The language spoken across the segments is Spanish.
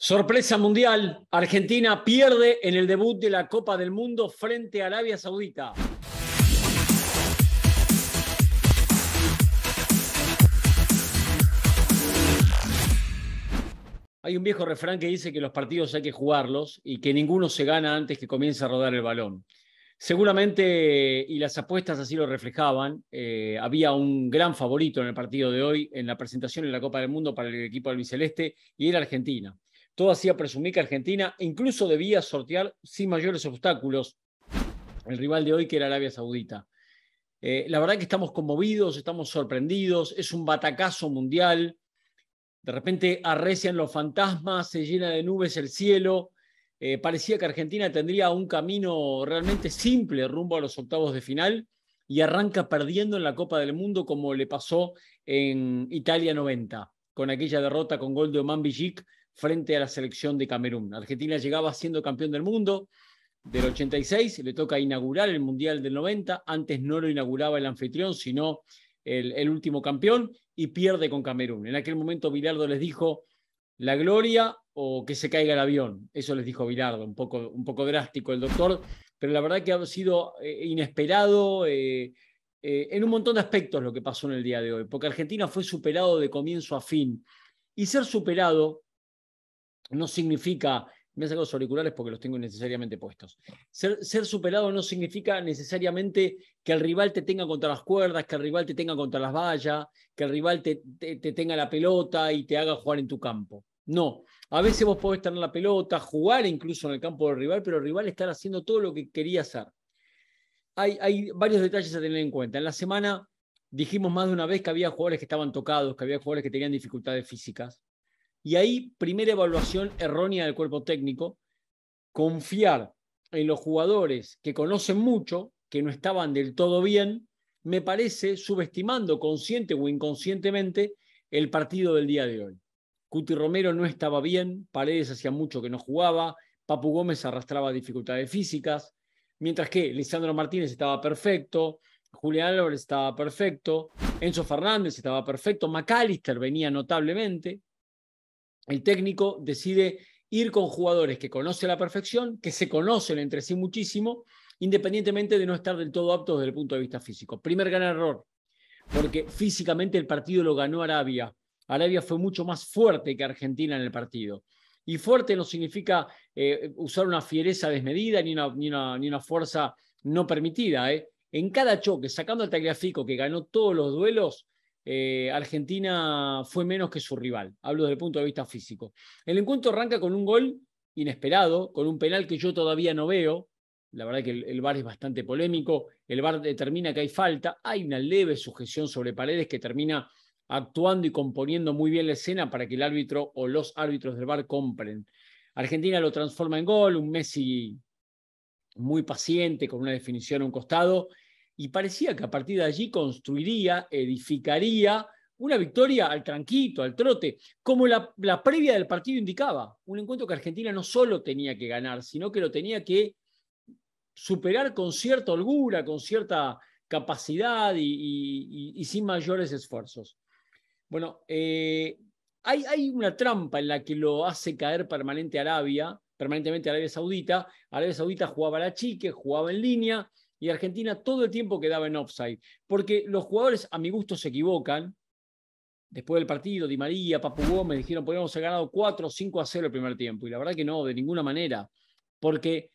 Sorpresa mundial, Argentina pierde en el debut de la Copa del Mundo frente a Arabia Saudita. Hay un viejo refrán que dice que los partidos hay que jugarlos y que ninguno se gana antes que comience a rodar el balón. Seguramente, y las apuestas así lo reflejaban, eh, había un gran favorito en el partido de hoy, en la presentación en la Copa del Mundo para el equipo del Biceleste, y era Argentina. Todo hacía presumir que Argentina incluso debía sortear sin mayores obstáculos el rival de hoy que era Arabia Saudita. Eh, la verdad que estamos conmovidos, estamos sorprendidos, es un batacazo mundial. De repente arrecian los fantasmas, se llena de nubes el cielo. Eh, parecía que Argentina tendría un camino realmente simple rumbo a los octavos de final y arranca perdiendo en la Copa del Mundo como le pasó en Italia 90, con aquella derrota con gol de Oman Bijik frente a la selección de Camerún. Argentina llegaba siendo campeón del mundo del 86, le toca inaugurar el Mundial del 90, antes no lo inauguraba el anfitrión, sino el, último campeón, y pierde con Camerún. En aquel momento Bilardo les dijo, la gloria o que se caiga el avión. Eso les dijo Bilardo, un poco, un poco drástico el doctor, pero la verdad que ha sido eh, inesperado eh, eh, en un montón de aspectos lo que pasó en el día de hoy, porque Argentina fue superado de comienzo a fin. Y ser superado no significa, me he sacado los auriculares porque los tengo innecesariamente puestos, ser, superado no significa necesariamente que el rival te tenga contra las cuerdas, que el rival te tenga contra las vallas, que el rival te, tenga la pelota y te haga jugar en tu campo. No, a veces vos podés tener la pelota, jugar incluso en el campo del rival, pero el rival está haciendo todo lo que quería hacer. Hay, hay varios detalles a tener en cuenta. En la semana dijimos más de una vez que había jugadores que estaban tocados, que había jugadores que tenían dificultades físicas. Y ahí, primera evaluación errónea del cuerpo técnico, confiar en los jugadores que conocen mucho, que no estaban del todo bien, me parece subestimando consciente o inconscientemente el partido del día de hoy. Cuti Romero no estaba bien, Paredes hacía mucho que no jugaba, Papu Gómez arrastraba dificultades físicas, mientras que Lisandro Martínez estaba perfecto, Julián Álvarez estaba perfecto, Enzo Fernández estaba perfecto, McAllister venía notablemente, el técnico decide ir con jugadores que conoce a la perfección, que se conocen entre sí muchísimo, independientemente de no estar del todo aptos desde el punto de vista físico. Primer gran error, porque físicamente el partido lo ganó Arabia. Arabia fue mucho más fuerte que Argentina en el partido. Y fuerte no significa eh, usar una fiereza desmedida ni una, fuerza no permitida. ¿eh? En cada choque, sacando al Tagliafico, que ganó todos los duelos, eh, Argentina fue menos que su rival, hablo desde el punto de vista físico. El encuentro arranca con un gol inesperado, con un penal que yo todavía no veo. La verdad que el, el VAR es bastante polémico. El VAR determina que hay falta. Hay una leve sujeción sobre paredes que termina actuando y componiendo muy bien la escena para que el árbitro o los árbitros del VAR compren. Argentina lo transforma en gol, un Messi muy paciente, con una definición a un costado, y parecía que a partir de allí construiría, edificaría una victoria al tranquito, al trote, como la, previa del partido indicaba. Un encuentro que Argentina no solo tenía que ganar, sino que lo tenía que superar con cierta holgura, con cierta capacidad y, sin mayores esfuerzos. Bueno, eh, hay, hay, una trampa en la que lo hace caer permanente Arabia, permanentemente Arabia Saudita. Arabia Saudita jugaba a la chique, jugaba en línea, y Argentina todo el tiempo quedaba en offside, porque los jugadores a mi gusto se equivocan. Después del partido, Di María, Papu Gómez dijeron, podríamos haber ganado 4 o 5 a 0 el primer tiempo. Y la verdad que no, de ninguna manera. Porque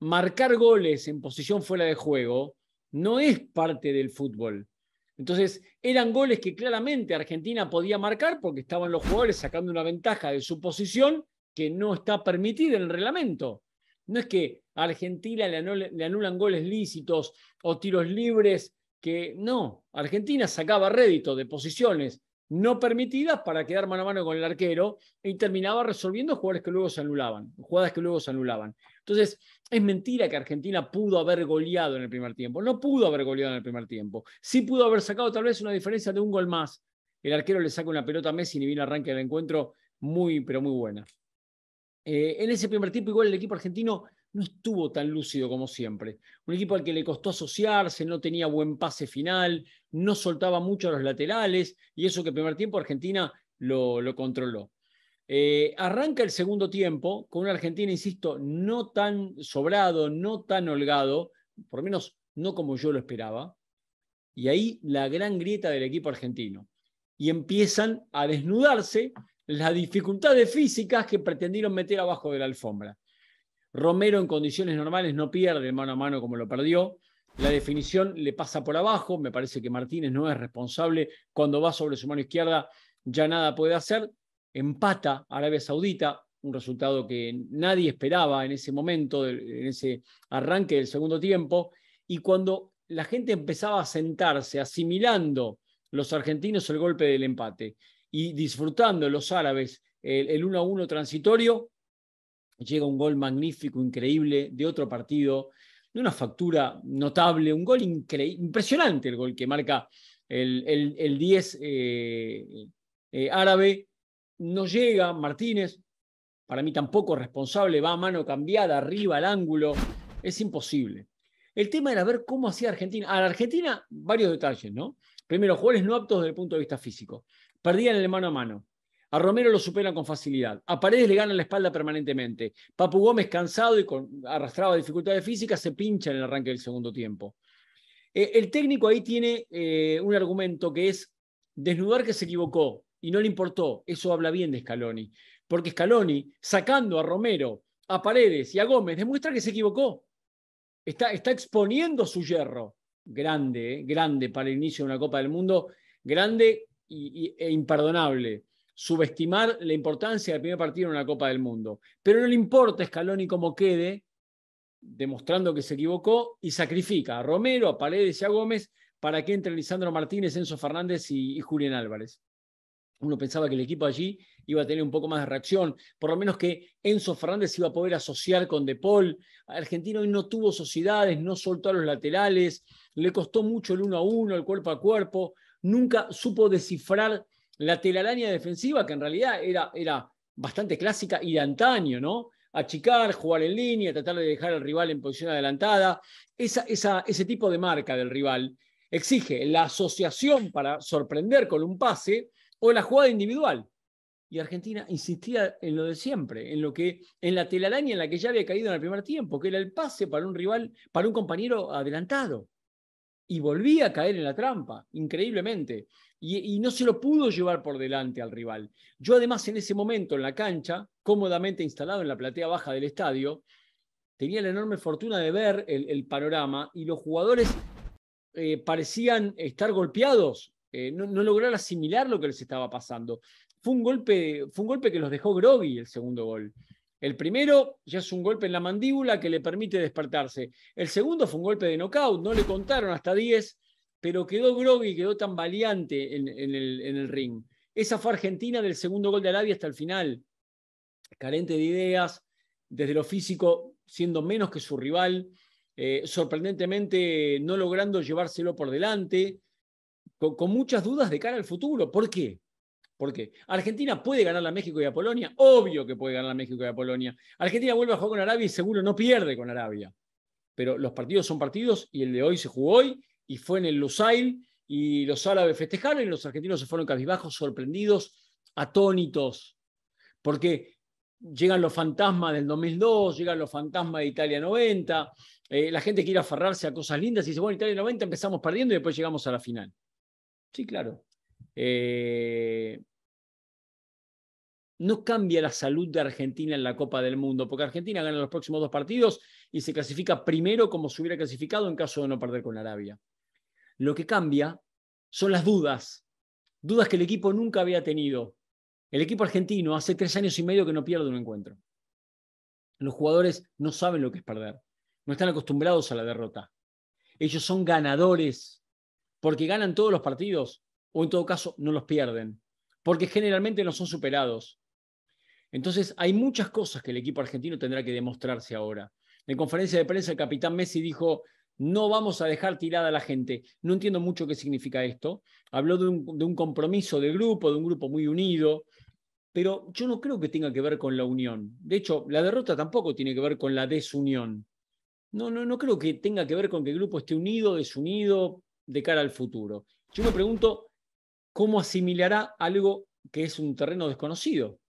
marcar goles en posición fuera de juego no es parte del fútbol. Entonces, eran goles que claramente Argentina podía marcar porque estaban los jugadores sacando una ventaja de su posición que no está permitida en el reglamento. No es que a Argentina le, anulan goles lícitos o tiros libres, que no, Argentina sacaba rédito de posiciones no permitidas para quedar mano a mano con el arquero y terminaba resolviendo jugadores que luego se anulaban, jugadas que luego se anulaban. Entonces, es mentira que Argentina pudo haber goleado en el primer tiempo, no pudo haber goleado en el primer tiempo, sí pudo haber sacado tal vez una diferencia de un gol más. El arquero le saca una pelota a Messi y viene arranque el encuentro muy, pero muy buena. Eh, en ese primer tiempo, igual el equipo argentino no estuvo tan lúcido como siempre. Un equipo al que le costó asociarse, no tenía buen pase final, no soltaba mucho a los laterales, y eso que el primer tiempo Argentina lo, controló. Eh, arranca el segundo tiempo con una Argentina, insisto, no tan sobrado, no tan holgado, por lo menos no como yo lo esperaba. Y ahí la gran grieta del equipo argentino. Y empiezan a desnudarse las dificultades físicas que pretendieron meter abajo de la alfombra. Romero en condiciones normales no pierde mano a mano como lo perdió. La definición le pasa por abajo. Me parece que Martínez no es responsable. Cuando va sobre su mano izquierda ya nada puede hacer. Empata Arabia Saudita, un resultado que nadie esperaba en ese momento, en ese arranque del segundo tiempo. Y cuando la gente empezaba a sentarse asimilando los argentinos el golpe del empate y disfrutando los árabes el, 1 a 1 transitorio, llega un gol magnífico, increíble, de otro partido, de una factura notable, un gol impresionante el gol que marca el, 10 eh, eh, árabe. No llega Martínez, para mí tampoco responsable, va a mano cambiada, arriba al ángulo, es imposible. El tema era ver cómo hacía Argentina. A la Argentina, varios detalles, ¿no? Primero, jugadores no aptos desde el punto de vista físico. Perdían el mano a mano. A Romero lo superan con facilidad. A Paredes le ganan la espalda permanentemente. Papu Gómez, cansado y con, a dificultades físicas, se pincha en el arranque del segundo tiempo. Eh, el técnico ahí tiene eh, un argumento que es desnudar que se equivocó y no le importó. Eso habla bien de Scaloni. Porque Scaloni, sacando a Romero, a Paredes y a Gómez, demuestra que se equivocó. Está, exponiendo su yerro. Grande, eh, grande para el inicio de una Copa del Mundo. Grande e imperdonable subestimar la importancia del primer partido en una Copa del Mundo. Pero no le importa Scaloni como quede, demostrando que se equivocó, y sacrifica a Romero, a Paredes y a Gómez para que entre Lisandro Martínez, Enzo Fernández y Julián Álvarez. Uno pensaba que el equipo allí iba a tener un poco más de reacción, por lo menos que Enzo Fernández iba a poder asociar con De Paul. Argentino hoy no tuvo sociedades, no soltó a los laterales, le costó mucho el uno a uno, el cuerpo a cuerpo, nunca supo descifrar la telaraña defensiva, que en realidad era, era bastante clásica y de antaño, ¿no? Achicar, jugar en línea, tratar de dejar al rival en posición adelantada. ese tipo de marca del rival exige la asociación para sorprender con un pase o la jugada individual. Y Argentina insistía en lo de siempre, en lo que en la telaraña en la que ya había caído en el primer tiempo, que era el pase para un rival, para un compañero adelantado. Y volvía a caer en la trampa, increíblemente. Y, no se lo pudo llevar por delante al rival. Yo además en ese momento en la cancha, cómodamente instalado en la platea baja del estadio, tenía la enorme fortuna de ver el, panorama y los jugadores eh, parecían estar golpeados eh, no, no, lograron asimilar lo que les estaba pasando. Fue un, golpe, fue un golpe que los dejó groggy el segundo gol. El primero ya es un golpe en la mandíbula que le permite despertarse. El segundo fue un golpe de knockout, no le contaron hasta 10, pero quedó groggy, quedó tan valiante en, el, ring. Esa fue Argentina del segundo gol de Arabia hasta el final, carente de ideas, desde lo físico siendo menos que su rival, eh, sorprendentemente no logrando llevárselo por delante, con, muchas dudas de cara al futuro. ¿Por qué? Porque Argentina puede ganar a México y a Polonia, obvio que puede ganar a México y a Polonia. Argentina vuelve a jugar con Arabia y seguro no pierde con Arabia. Pero los partidos son partidos y el de hoy se jugó hoy y fue en el Lusail y los árabes festejaron y los argentinos se fueron cabizbajos, sorprendidos, atónitos. Porque llegan los fantasmas del 2002, llegan los fantasmas de Italia 90. Eh, la gente quiere aferrarse a cosas lindas y dice, bueno, Italia 90 empezamos perdiendo y después llegamos a la final. Sí, claro. Eh, no cambia la salud de Argentina en la Copa del Mundo, porque Argentina gana los próximos dos partidos y se clasifica primero como se hubiera clasificado en caso de no perder con Arabia. Lo que cambia son las dudas, dudas que el equipo nunca había tenido. El equipo argentino hace tres años y medio que no pierde un encuentro. Los jugadores no saben lo que es perder, no están acostumbrados a la derrota. Ellos son ganadores porque ganan todos los partidos, o en todo caso no los pierden, porque generalmente no son superados. Entonces hay muchas cosas que el equipo argentino tendrá que demostrarse ahora. En conferencia de prensa el capitán Messi dijo, no vamos a dejar tirada a la gente. No entiendo mucho qué significa esto. Habló de un, compromiso de grupo, de un grupo muy unido, pero yo no creo que tenga que ver con la unión. De hecho, la derrota tampoco tiene que ver con la desunión. No, no, no creo que tenga que ver con que el grupo esté unido, desunido, de cara al futuro. Yo me pregunto cómo asimilará algo que es un terreno desconocido.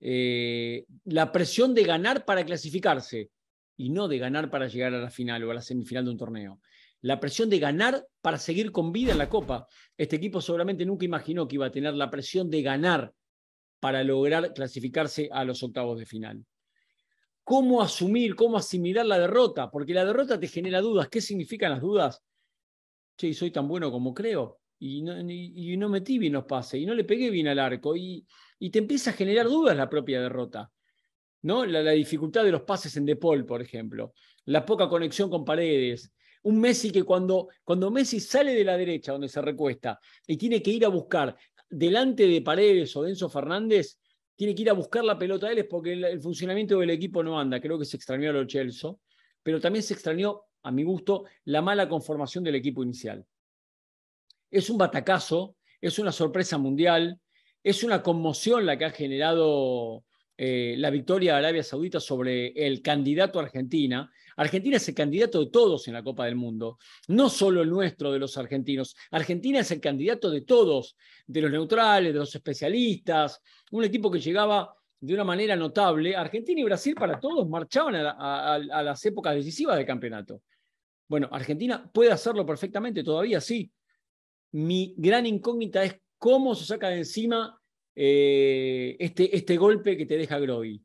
Eh, la presión de ganar para clasificarse y no de ganar para llegar a la final o a la semifinal de un torneo. La presión de ganar para seguir con vida en la Copa. Este equipo seguramente nunca imaginó que iba a tener la presión de ganar para lograr clasificarse a los octavos de final. ¿Cómo asumir, cómo asimilar la derrota? Porque la derrota te genera dudas. ¿Qué significan las dudas? che, soy tan bueno como creo, y no, metí bien los pases, y no le pegué bien al arco, y, te empieza a generar dudas la propia derrota. ¿no? La, dificultad de los pases en De Paul, por ejemplo, la poca conexión con paredes, un Messi que cuando, cuando Messi sale de la derecha, donde se recuesta, y tiene que ir a buscar delante de paredes o denso Enzo Fernández, tiene que ir a buscar la pelota él es porque el, funcionamiento del equipo no anda. Creo que se extrañó a lo pero también se extrañó a mi gusto, la mala conformación del equipo inicial. Es un batacazo, es una sorpresa mundial, es una conmoción la que ha generado eh, la victoria de Arabia Saudita sobre el candidato Argentina. Argentina es el candidato de todos en la Copa del Mundo, no solo el nuestro de los argentinos. Argentina es el candidato de todos, de los neutrales, de los especialistas, un equipo que llegaba de una manera notable. Argentina y Brasil para todos marchaban a las épocas decisivas del campeonato. Bueno, Argentina puede hacerlo perfectamente, todavía sí. Mi gran incógnita es cómo se saca de encima eh, este, este golpe que te deja Groy.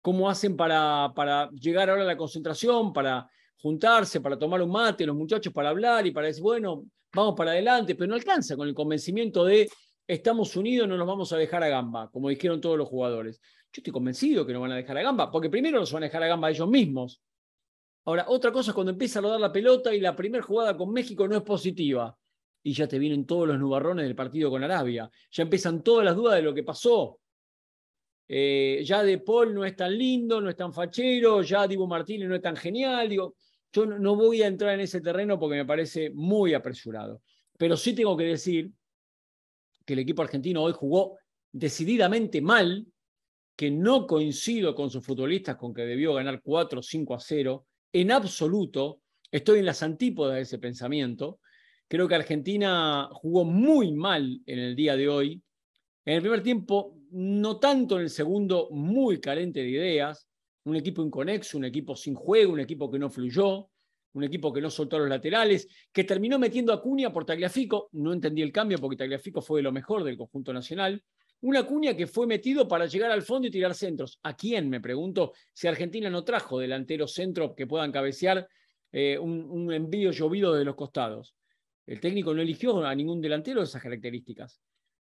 ¿Cómo hacen para, para llegar ahora a la concentración, para juntarse, para tomar un mate, los muchachos para hablar y para decir, bueno, vamos para adelante, pero no alcanza con el convencimiento de estamos unidos, no nos vamos a dejar a gamba, como dijeron todos los jugadores. Yo estoy convencido que no van a dejar a gamba, porque primero los van a dejar a gamba ellos mismos, Ahora, otra cosa es cuando empieza a rodar la pelota y la primera jugada con México no es positiva. Y ya te vienen todos los nubarrones del partido con Arabia. Ya empiezan todas las dudas de lo que pasó. Eh, ya De Paul no es tan lindo, no es tan fachero, ya Dibu Martínez no es tan genial. Digo, yo no voy a entrar en ese terreno porque me parece muy apresurado. Pero sí tengo que decir que el equipo argentino hoy jugó decididamente mal, que no coincido con sus futbolistas con que debió ganar 4 5 a 0 en absoluto, estoy en las antípodas de ese pensamiento. Creo que Argentina jugó muy mal en el día de hoy. En el primer tiempo, no tanto en el segundo, muy carente de ideas. Un equipo inconexo, un equipo sin juego, un equipo que no fluyó, un equipo que no soltó los laterales, que terminó metiendo a Cunha por Tagliafico. No entendí el cambio porque Tagliafico fue de lo mejor del conjunto nacional. Una cuña que fue metido para llegar al fondo y tirar centros. ¿A quién, me pregunto, si Argentina no trajo delanteros centros que puedan cabecear eh, un, envío llovido de los costados? El técnico no eligió a ningún delantero de esas características.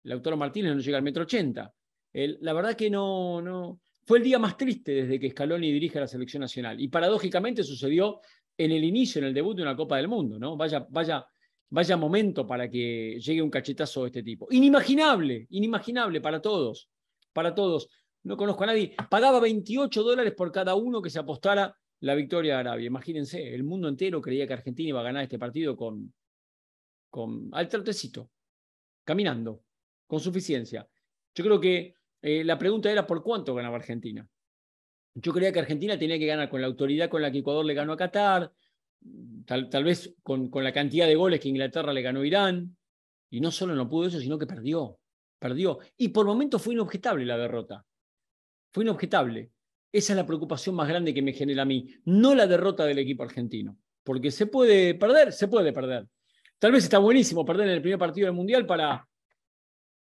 El Lautaro Martínez no llega al metro ochenta. La verdad que no, no. Fue el día más triste desde que Scaloni dirige a la selección nacional. Y paradójicamente sucedió en el inicio, en el debut de una Copa del Mundo, ¿no? Vaya, vaya vaya momento para que llegue un cachetazo de este tipo. Inimaginable, inimaginable para todos, para todos. No conozco a nadie. Pagaba 28 dólares por cada uno que se apostara la victoria de Arabia. Imagínense, el mundo entero creía que Argentina iba a ganar este partido con, con al trotecito, caminando, con suficiencia. Yo creo que eh, la pregunta era por cuánto ganaba Argentina. Yo creía que Argentina tenía que ganar con la autoridad con la que Ecuador le ganó a Qatar, tal, vez con, la cantidad de goles que Inglaterra le ganó a Irán, y no solo no pudo eso, sino que perdió, perdió. Y por momentos fue inobjetable la derrota, fue inobjetable. Esa es la preocupación más grande que me genera a mí, no la derrota del equipo argentino, porque se puede perder, se puede perder. Tal vez está buenísimo perder en el primer partido del Mundial para,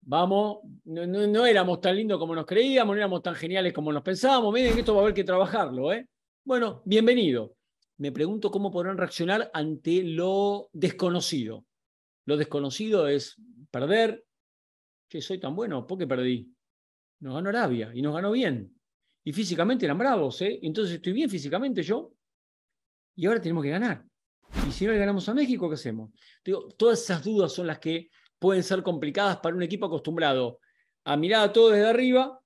vamos, no, no, éramos tan lindos como nos creíamos, no éramos tan geniales como nos pensábamos, miren esto va a haber que trabajarlo, ¿eh? Bueno, bienvenido me pregunto cómo podrán reaccionar ante lo desconocido. Lo desconocido es perder. Che, soy tan bueno, ¿por qué perdí? Nos ganó Arabia y nos ganó bien. Y físicamente eran bravos, ¿eh? Entonces estoy bien físicamente yo. Y ahora tenemos que ganar. Y si no le ganamos a México, ¿qué hacemos? todas esas dudas son las que pueden ser complicadas para un equipo acostumbrado a mirar a todo desde arriba,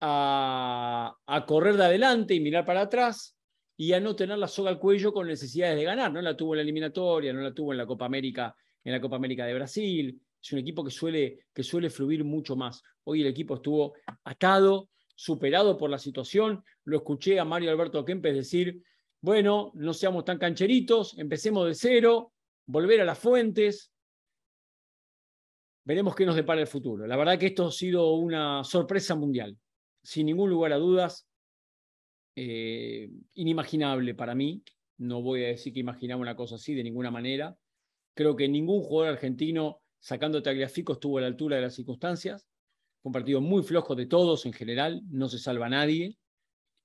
a, a correr de adelante y mirar para atrás, y a no tener la soga al cuello con necesidades de ganar. No la tuvo en la eliminatoria, no la tuvo en la Copa América, en la Copa América de Brasil. Es un equipo que suele, que suele fluir mucho más. Hoy el equipo estuvo atado, superado por la situación. Lo escuché a Mario Alberto Kempes decir, bueno, no seamos tan cancheritos, empecemos de cero, volver a las fuentes. Veremos qué nos depara el futuro. La verdad que esto ha sido una sorpresa mundial. Sin ningún lugar a dudas, eh, inimaginable para mí. No voy a decir que imaginaba una cosa así de ninguna manera. Creo que ningún jugador argentino, sacando Tagliafico, estuvo a la altura de las circunstancias. Fue un partido muy flojo de todos en general, no se salva nadie.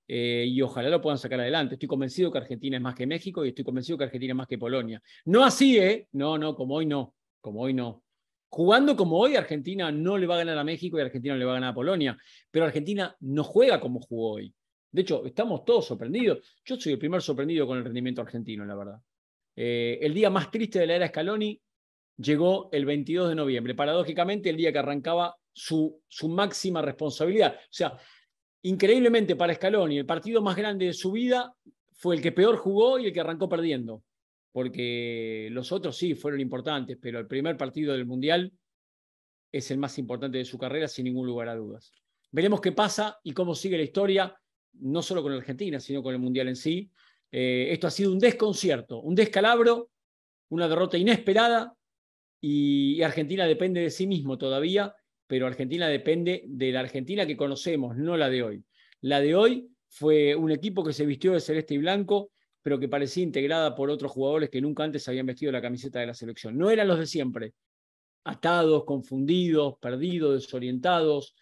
Eh, y ojalá lo puedan sacar adelante. Estoy convencido que Argentina es más que México y estoy convencido que Argentina es más que Polonia. No así, ¿eh? No, no, como hoy no, como hoy no. Jugando como hoy, Argentina no le va a ganar a México y Argentina no le va a ganar a Polonia, pero Argentina no juega como jugó hoy. De hecho, estamos todos sorprendidos. Yo soy el primer sorprendido con el rendimiento argentino, la verdad. Eh, el día más triste de la era Scaloni llegó el 22 de noviembre, paradójicamente el día que arrancaba su, su máxima responsabilidad. O sea, increíblemente para Scaloni, el partido más grande de su vida fue el que peor jugó y el que arrancó perdiendo, porque los otros sí fueron importantes, pero el primer partido del Mundial es el más importante de su carrera, sin ningún lugar a dudas. Veremos qué pasa y cómo sigue la historia no solo con Argentina, sino con el Mundial en sí. Eh, esto ha sido un desconcierto, un descalabro, una derrota inesperada y, Argentina depende de sí mismo todavía, pero Argentina depende de la Argentina que conocemos, no la de hoy. La de hoy fue un equipo que se vistió de celeste y blanco, pero que parecía integrada por otros jugadores que nunca antes habían vestido la camiseta de la selección. No eran los de siempre, atados, confundidos, perdidos, desorientados,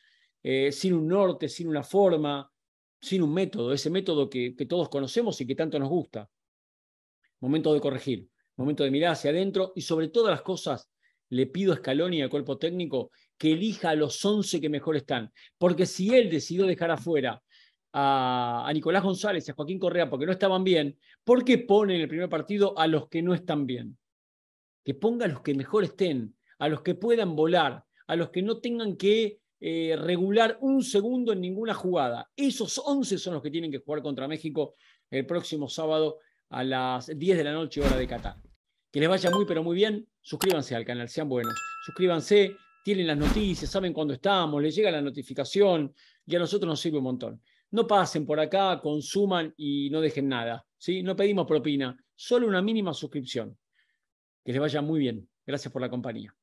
eh, sin un norte, sin una forma, sin un método, ese método que, todos conocemos y que tanto nos gusta. Momento de corregir, momento de mirar hacia adentro y sobre todas las cosas le pido a Scaloni y al cuerpo técnico que elija a los 11 que mejor están. Porque si él decidió dejar afuera a, a, Nicolás González y a Joaquín Correa porque no estaban bien, ¿por qué pone en el primer partido a los que no están bien? Que ponga a los que mejor estén, a los que puedan volar, a los que no tengan que eh, regular un segundo en ninguna jugada. Esos 11 son los que tienen que jugar contra México el próximo sábado a las 10 de la noche hora de Qatar. Que les vaya muy pero muy bien. Suscríbanse al canal, sean buenos. Suscríbanse, tienen las noticias, saben cuando estamos, les llega la notificación y a nosotros nos sirve un montón. No pasen por acá, consuman y no dejen nada. ¿sí? No pedimos propina, solo una mínima suscripción. Que les vaya muy bien. Gracias por la compañía.